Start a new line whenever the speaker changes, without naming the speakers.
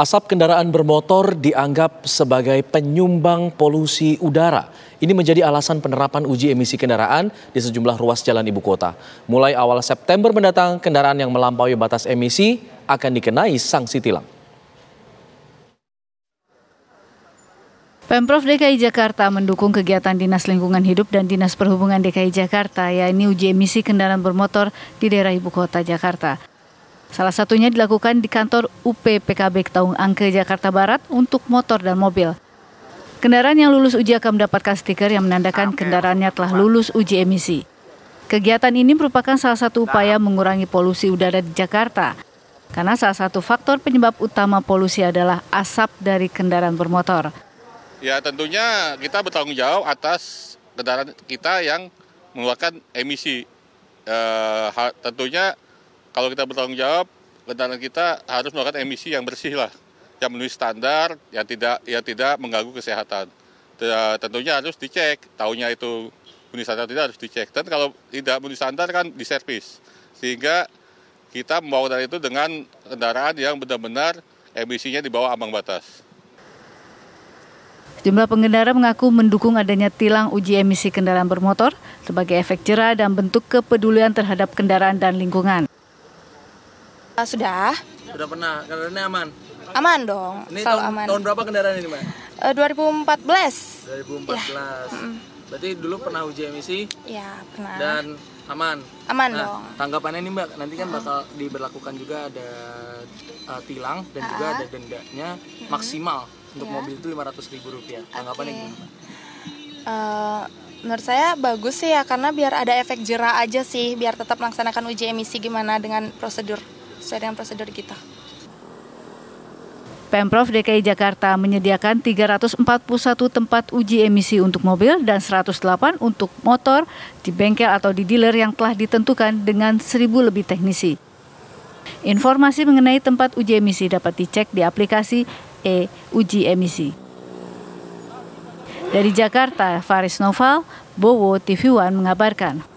Asap kendaraan bermotor dianggap sebagai penyumbang polusi udara. Ini menjadi alasan penerapan uji emisi kendaraan di sejumlah ruas jalan ibu kota. Mulai awal September mendatang, kendaraan yang melampaui batas emisi akan dikenai sanksi tilang.
Pemprov DKI Jakarta mendukung kegiatan Dinas Lingkungan Hidup dan Dinas Perhubungan DKI Jakarta, yakni uji emisi kendaraan bermotor di daerah ibu kota Jakarta. Salah satunya dilakukan di kantor UP PKB Taung Angke, Jakarta Barat untuk motor dan mobil. Kendaraan yang lulus uji akan mendapatkan stiker yang menandakan kendaraannya telah lulus uji emisi. Kegiatan ini merupakan salah satu upaya nah. mengurangi polusi udara di Jakarta, karena salah satu faktor penyebab utama polusi adalah asap dari kendaraan bermotor.
Ya tentunya kita bertanggung jawab atas kendaraan kita yang mengeluarkan emisi. E, tentunya kalau kita bertanggung jawab, kendaraan kita harus melakukan emisi yang bersih lah, yang memenuhi standar, yang tidak yang tidak mengganggu kesehatan. Tentunya harus dicek, tahunya itu memenuhi standar tidak harus dicek. Dan kalau tidak memenuhi standar kan diservis, sehingga kita membawa kendaraan itu dengan kendaraan yang benar-benar emisinya di bawah ambang batas.
Jumlah pengendara mengaku mendukung adanya tilang uji emisi kendaraan bermotor sebagai efek jerah dan bentuk kepedulian terhadap kendaraan dan lingkungan.
Uh, sudah. Sudah pernah. Kendaraannya aman.
Aman dong. Ini selalu tahun, aman. Tahun berapa kendaraan ini, Mbak? Uh,
2014. 2014. Ya. Berarti dulu pernah uji emisi? Iya, pernah. Dan aman. Aman nah, dong. Tanggapannya nih Mbak, nanti kan bakal diberlakukan juga ada uh, tilang dan uh -huh. juga ah. ada dendanya uh -huh. maksimal untuk yeah. mobil itu Rp500.000. Tanggapannya okay. gimana? Mbak?
Uh, eh, menurut saya bagus sih ya karena biar ada efek jerah aja sih biar tetap melaksanakan uji emisi gimana dengan prosedur sesuai dengan prosedur kita.
Pemprov DKI Jakarta menyediakan 341 tempat uji emisi untuk mobil dan 108 untuk motor di bengkel atau di dealer yang telah ditentukan dengan 1000 lebih teknisi. Informasi mengenai tempat uji emisi dapat dicek di aplikasi e-uji emisi. Dari Jakarta, Faris Noval, Bowo TV One mengabarkan.